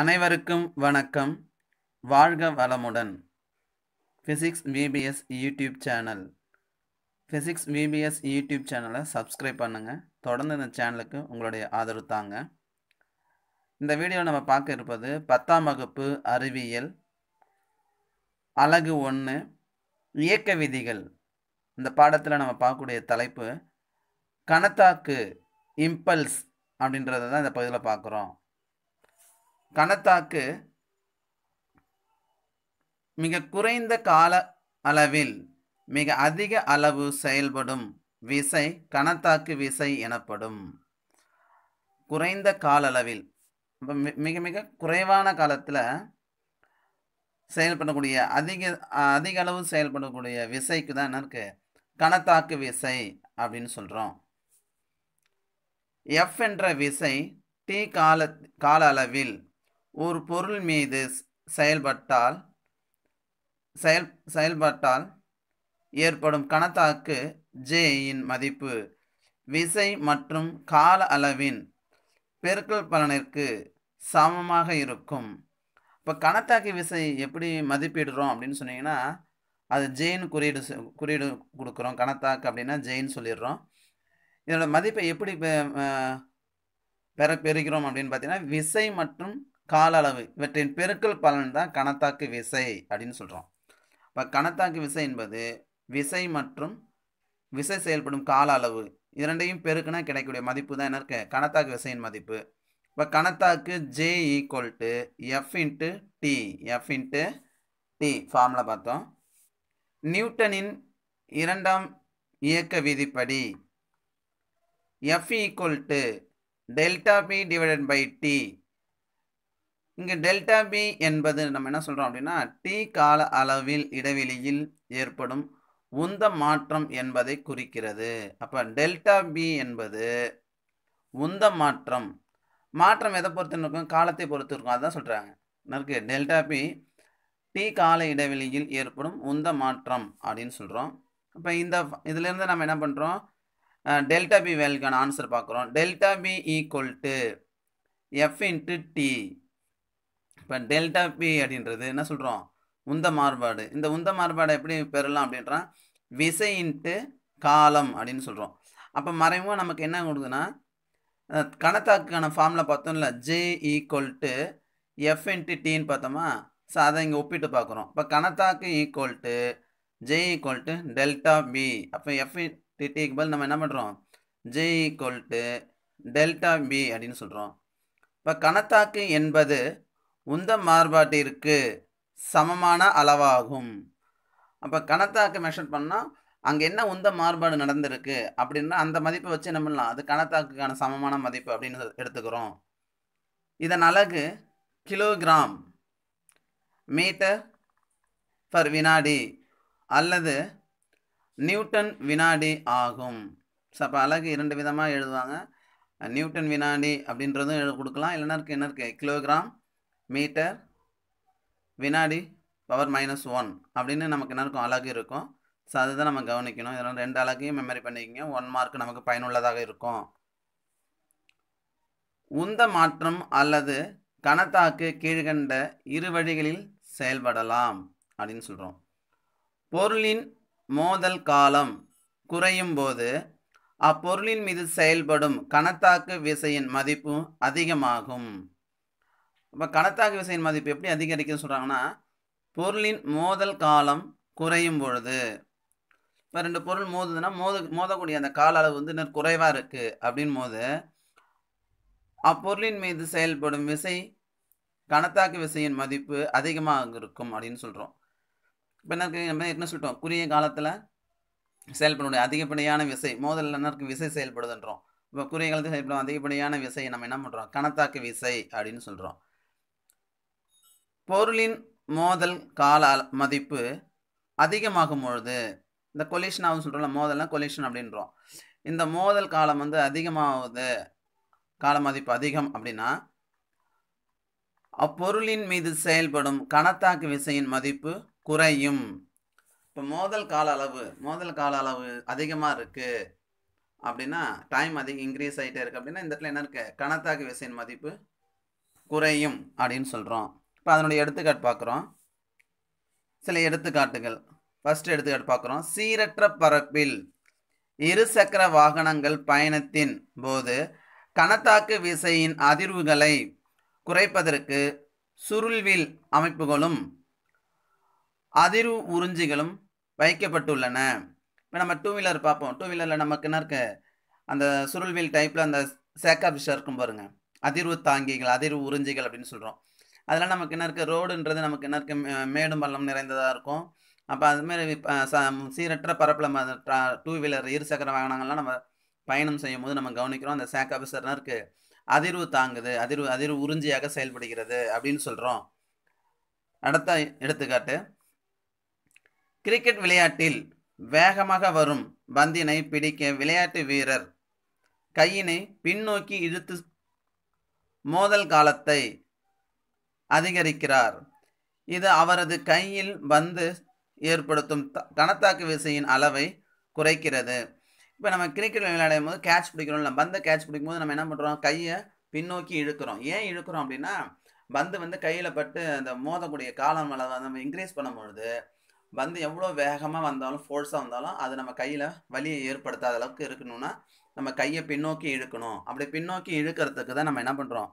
அனைவருக்கும் வணக்கம் வாழ்க வளமுடன் physics VBS YouTube channel physics VBS YouTube சேனலை சப்ஸ்கிரைப் பண்ணுங்கள் தொடர்ந்து இந்த சேனலுக்கு உங்களுடைய ஆதரவு தாங்க இந்த வீடியோ நம்ம பார்க்க இருப்பது பத்தாம் வகுப்பு அறிவியல் அழகு ஒன்று இயக்க விதிகள் இந்த பாடத்தில் நம்ம பார்க்கக்கூடிய தலைப்பு கணத்தாக்கு இம்பல்ஸ் அப்படின்றத தான் இந்த பகுதியில் பார்க்குறோம் கனத்தாக்கு மிக குறைந்த கால அளவில் மிக அதிக அளவு செயல்படும் விசை கணத்தாக்கு விசை எனப்படும் குறைந்த காலளவில் இப்போ மிக மிக குறைவான காலத்தில் செயல்படக்கூடிய அதிக அதிக அளவு செயல்படக்கூடிய விசைக்கு தான் என்ன இருக்குது கணத்தாக்கு விசை அப்படின்னு சொல்கிறோம் எஃப் என்ற விசை டி கால கால அளவில் ஒரு பொருள் மீது செயல்பட்டால் செயல் செயல்பட்டால் ஏற்படும் கணத்தாக்கு ஜேயின் மதிப்பு விசை மற்றும் கால அளவின் பெருக்கல் பலனிற்கு சமமாக இருக்கும் இப்போ கணத்தாக்கு விசை எப்படி மதிப்பிடுறோம் அப்படின்னு சொன்னீங்கன்னா அது ஜெயின் குறியீடு குறியீடு கொடுக்குறோம் கணத்தாக்கு அப்படின்னா ஜெயின் சொல்லிடுறோம் இதனோட மதிப்பை எப்படி பெற பெறுகிறோம் அப்படின்னு பார்த்தீங்கன்னா விசை மற்றும் கால அளவு இவற்றின் பெருக்கல் பலன் தான் கணத்தாக்கு விசை அப்படின்னு சொல்கிறோம் இப்போ கணத்தாக்கு விசை என்பது விசை மற்றும் விசை செயல்படும் கால அளவு இரண்டையும் பெருக்குனா கிடைக்கக்கூடிய மதிப்பு தான் என்ன இருக்கு கணத்தாக்கு விசையின் மதிப்பு இப்போ கணத்தாக்கு J equal to F into T F into T ஃபார்மில் பார்த்தோம் நியூட்டனின் இரண்டாம் இயக்க விதிப்படி F equal to delta P divided by T இங்கே டெல்டா பி என்பது நம்ம என்ன சொல்கிறோம் அப்படின்னா டி கால அளவில் இடைவெளியில் ஏற்படும் உந்த மாற்றம் என்பதை குறிக்கிறது அப்போ டெல்டா பி என்பது உந்த மாற்றம் மாற்றம் எதை பொறுத்து இருக்கும் காலத்தை பொறுத்து இருக்கும் அதுதான் சொல்கிறாங்க இருக்கு டெல்டா பி டி கால இடைவெளியில் ஏற்படும் உந்த மாற்றம் அப்படின்னு சொல்கிறோம் இப்போ இந்த இதுலேருந்து நம்ம என்ன பண்ணுறோம் டெல்டா பி வேலுக்கான ஆன்சர் பார்க்குறோம் delta P equal to F into T இப்போ டெல்டா பி அப்படின்றது என்ன சொல்கிறோம் உந்த மாறுபாடு இந்த உந்த மாறுபாடை எப்படி பெறலாம் அப்படின்றான் விசை இன்ட்டு காலம் அப்படின்னு சொல்கிறோம் அப்போ மறைமுக நமக்கு என்ன கொடுக்குதுன்னா கணத்தாக்குக்கான ஃபார்மில் பார்த்தோம்ல J equal to F into டின்னு பார்த்தோமா ஸோ அதை இங்கே ஒப்பிட்டு பார்க்குறோம் இப்போ கணத்தாக்கு equal to J equal to delta P அப்போ எஃப் இன்ட்டு டிக்கு பதில் நம்ம என்ன பண்ணுறோம் J equal to delta P அப்படின்னு சொல்கிறோம் இப்போ கணத்தாக்கு என்பது உந்த மாறுபாட்டிற்கு சமமான அளவாகும் அப்போ கணத்தாக்கு மெஷர் பண்ணால் அங்கே என்ன உந்த மாறுபாடு நடந்திருக்கு அப்படின்னா அந்த மதிப்பை வச்சு என்ன பண்ணலாம் அது கணத்தாக்குக்கான சமமான மதிப்பு அப்படின்னு எடுத்துக்கிறோம் இதன் அழகு கிலோகிராம் மீட்டர் பர் வினாடி அல்லது நியூட்டன் வினாடி ஆகும் ஸோ அப்போ அழகு இரண்டு விதமாக எழுதுவாங்க நியூட்டன் வினாடி அப்படின்றதும் எழு கொடுக்கலாம் இல்லைன்னா இருக்குது என்ன இருக்குது கிலோகிராம் மீட்டர் வினாடி பவர் மைனஸ் ஒன் அப்படின்னு நமக்கு என்ன இருக்கும் அழகு இருக்கும் ஸோ அதை தான் நம்ம கவனிக்கணும் இதெல்லாம் ரெண்டு அழகையும் மெமரி பண்ணிக்கிங்க ஒன் மார்க் நமக்கு பயனுள்ளதாக இருக்கும் உந்த மாற்றம் அல்லது கணத்தாக்கு கீழ்கண்ட இரு வழிகளில் செயல்படலாம் அப்படின்னு சொல்கிறோம் பொருளின் மோதல் காலம் குறையும் போது அப்பொருளின் மீது செயல்படும் கணத்தாக்கு விசையின் மதிப்பு அதிகமாகும் இப்போ கடத்தாக்கு விசையின் மதிப்பு எப்படி அதிகரிக்குதுன்னு சொல்கிறாங்கன்னா பொருளின் மோதல் காலம் குறையும் பொழுது இப்போ ரெண்டு பொருள் மோதுதுன்னா மோது மோதக்கூடிய அந்த கால அளவு வந்து இன்னும் குறைவாக இருக்குது அப்படின் போது அப்பொருளின் மீது செயல்படும் விசை கணத்தாக்கு விசையின் மதிப்பு அதிகமாக இருக்கும் அப்படின்னு சொல்கிறோம் இப்போ என்ன நம்ம என்ன சொல்லிட்டோம் குறுகிய காலத்தில் செயல்படக்கூடிய அதிகப்படியான விசை மோதல் என்ன இருக்குது விசை செயல்படுதுன்றோம் இப்போ குறுகிய காலத்தில் செயல்படும் அதிகப்படியான விசையை நம்ம என்ன பண்ணுறோம் கணத்தாக்கு விசை அப்படின்னு சொல்கிறோம் பொருளின் மோதல் கால மதிப்பு அதிகமாகும் பொழுது இந்த கொலிஷன் ஆகும் சொல்கிறோம்ல மோதல்னா கொலிஷன் அப்படின்றோம் இந்த மோதல் காலம் வந்து அதிகமாகுது கால மதிப்பு அதிகம் அப்படின்னா அப்பொருளின் மீது செயல்படும் கணத்தாக்கு விசையின் மதிப்பு குறையும் இப்போ மோதல் கால அளவு மோதல் கால அளவு அதிகமாக இருக்குது அப்படின்னா டைம் அதிகம் இன்க்ரீஸ் ஆகிட்டே இருக்குது அப்படின்னா இந்த இடத்துல என்ன இருக்குது கணத்தாக்கு விசையின் மதிப்பு குறையும் அப்படின்னு சொல்கிறோம் இப்போ அதனுடைய எடுத்துக்காட்டு பார்க்குறோம் சில எடுத்துக்காட்டுகள் ஃபஸ்ட்டு எடுத்துக்காட்டு பார்க்குறோம் சீரற்ற பரப்பில் இருசக்கர வாகனங்கள் பயணத்தின் போது கணத்தாக்கு விசையின் அதிர்வுகளை குறைப்பதற்கு சுருள்வில் அமைப்புகளும் அதிர்வு உறிஞ்சிகளும் வைக்கப்பட்டுள்ளன இப்போ நம்ம டூ வீலர் பார்ப்போம் டூ வீலரில் நமக்கு என்ன இருக்க அந்த சுருள்வில் டைப்பில் அந்த விஷயம் இருக்கும் பாருங்கள் அதிர்வு தாங்கிகள் அதிர்வு உறிஞ்சிகள் அப்படின்னு சொல்கிறோம் அதெல்லாம் நமக்கு என்ன இருக்குது ரோடுன்றது நமக்கு என்ன இருக்குது மேடும் பள்ளம் நிறைந்ததாக இருக்கும் அப்போ அதுமாரி சீரற்ற பரப்பில் டூ வீலர் இருசக்கர வாகனங்கள்லாம் நம்ம பயணம் செய்யும் போது நம்ம கவனிக்கிறோம் அந்த சேக் ஆஃபீஸர்லாம் இருக்குது அதிர்வு தாங்குது அதிர்வு அதிர்வு உறிஞ்சியாக செயல்படுகிறது அப்படின்னு சொல்கிறோம் அடுத்த எடுத்துக்காட்டு கிரிக்கெட் விளையாட்டில் வேகமாக வரும் பந்தினை பிடிக்க விளையாட்டு வீரர் கையினை பின்னோக்கி இழுத்து மோதல் காலத்தை அதிகரிக்கிறார் இது அவரது கையில் வந்து ஏற்படுத்தும் கணத்தாக்கு விசையின் அளவை குறைக்கிறது இப்போ நம்ம கிரிக்கெட் விளையாடும் போது கேட்ச் பிடிக்கிறோம் இல்லை பந்தை கேட்ச் பிடிக்கும்போது நம்ம என்ன பண்ணுறோம் கையை பின்னோக்கி இழுக்கிறோம் ஏன் இழுக்கிறோம் அப்படின்னா பந்து வந்து கையில் பட்டு அந்த மோதக்கூடிய காலம் அளவை நம்ம இன்க்ரீஸ் பண்ணும்பொழுது பந்து எவ்வளோ வேகமாக வந்தாலும் ஃபோர்ஸாக வந்தாலும் அது நம்ம கையில் வலியை ஏற்படுத்தாத அளவுக்கு இருக்கணும்னா நம்ம கையை பின்னோக்கி இழுக்கணும் அப்படி பின்னோக்கி இழுக்கிறதுக்கு தான் நம்ம என்ன பண்ணுறோம்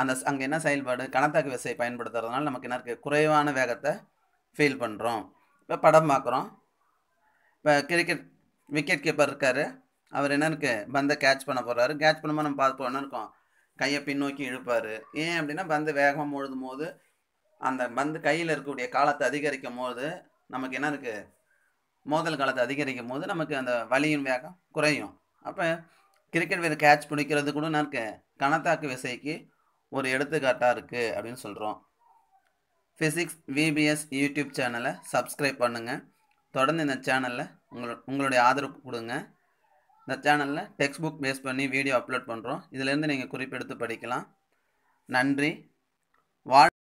அந்த அங்கே என்ன செயல்பாடு கணத்தாக்கு விசையை பயன்படுத்துறதுனால நமக்கு என்ன இருக்குது குறைவான வேகத்தை ஃபீல் பண்ணுறோம் இப்போ படம் பார்க்குறோம் இப்போ கிரிக்கெட் விக்கெட் கீப்பர் இருக்கார் அவர் என்ன இருக்குது பந்தை கேட்ச் பண்ண போகிறாரு கேட்ச் பண்ணும்போது நம்ம பார்த்து என்ன இருக்கும் கையை பின்னோக்கி இழுப்பார் ஏன் அப்படின்னா பந்து வேகமாக மூழுதும் போது அந்த பந்து கையில் இருக்கக்கூடிய காலத்தை அதிகரிக்கும் போது நமக்கு என்ன இருக்குது மோதல் காலத்தை அதிகரிக்கும் போது நமக்கு அந்த வலியின் வேகம் குறையும் அப்போ கிரிக்கெட் வீரர் கேட்ச் பிடிக்கிறது கூட என்ன இருக்குது கணத்தாக்கு விசைக்கு ஒரு எடுத்துக்காட்டாக இருக்குது அப்படின்னு சொல்கிறோம் ஃபிசிக்ஸ் விபிஎஸ் யூடியூப் சேனலை சப்ஸ்கிரைப் பண்ணுங்கள் தொடர்ந்து இந்த சேனலில் உங்களோட உங்களுடைய ஆதரவு கொடுங்க இந்த சேனலில் டெக்ஸ்ட் புக் பேஸ் பண்ணி வீடியோ அப்லோட் பண்ணுறோம் இதிலேருந்து நீங்கள் குறிப்பெடுத்து படிக்கலாம் நன்றி வாழ்